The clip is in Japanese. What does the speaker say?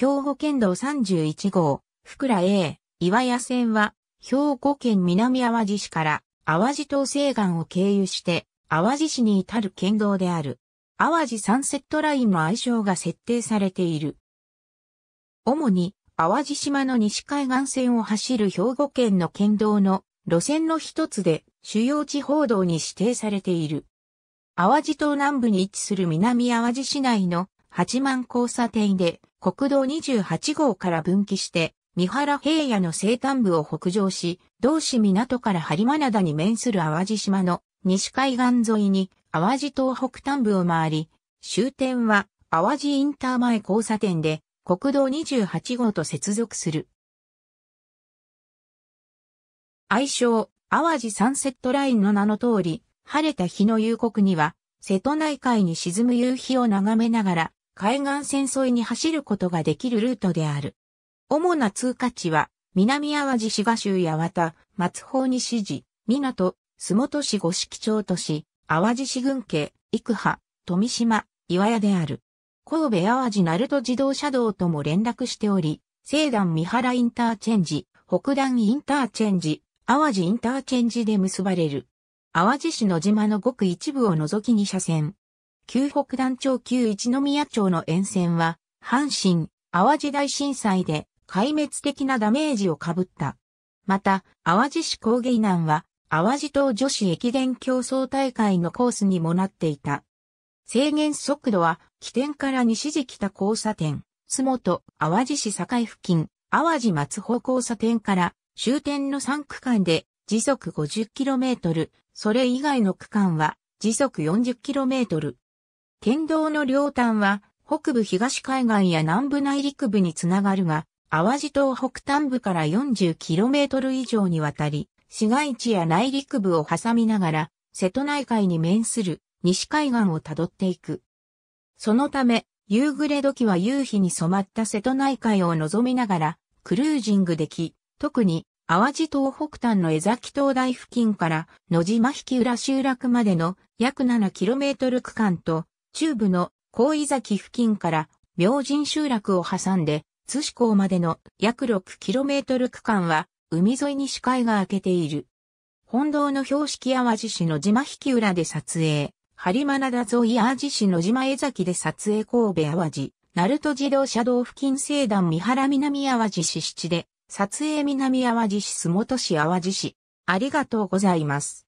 兵庫県道31号、福良 A、岩屋線は、兵庫県南淡路市から淡路島西岸を経由して、淡路市に至る県道である。淡路サンセットラインの愛称が設定されている。主に、淡路島の西海岸線を走る兵庫県の県道の路線の一つで、主要地方道に指定されている。淡路島南部に位置する南淡路市内の八幡交差点で国道28号から分岐して、三原平野の西端部を北上し、同市港から播磨灘に面する淡路島の西海岸沿いに淡路東北端部を回り、終点は淡路インター前交差点で国道28号と接続する。愛称、淡路サンセットラインの名の通り、晴れた日の夕刻には、瀬戸内海に沈む夕日を眺めながら、海岸線沿いに走ることができるルートである。主な通過地は、南淡路市賀州八幡、松方西市、港、洲本市五色町都市、淡路市群家、幾波、富島、岩屋である。神戸淡路鳴門自動車道とも連絡しており、西段三原インターチェンジ、北段インターチェンジ、淡路インターチェンジで結ばれる。淡路市の島のごく一部を除きに車線、旧北団町旧一宮町の沿線は、阪神、淡路大震災で壊滅的なダメージを被った。また、淡路市工芸南は、淡路島女子駅伝競争大会のコースにもなっていた。制限速度は、起点から西地北交差点、洲本、淡路市境付近、淡路松穂交差点から終点の3区間で時速 50km、それ以外の区間は時速 40km。県道の両端は、北部東海岸や南部内陸部につながるが、淡路島北端部から 40km 以上にわたり、市街地や内陸部を挟みながら、瀬戸内海に面する西海岸をたどっていく。そのため、夕暮れ時は夕日に染まった瀬戸内海を望みながら、クルージングでき、特に、淡路島北端の江崎灯台付近から、野島引浦集落までの約 7km 区間と、中部の高井崎付近から明神集落を挟んで、津市港までの約 6km 区間は、海沿いに視界が明けている。本堂の標識淡路市の島引浦で撮影、播磨灘沿い淡路市の島江崎で撮影神戸淡路、鳴門自動車道付近西段三原南淡路市七で、撮影南淡路市洲本市淡路市。ありがとうございます。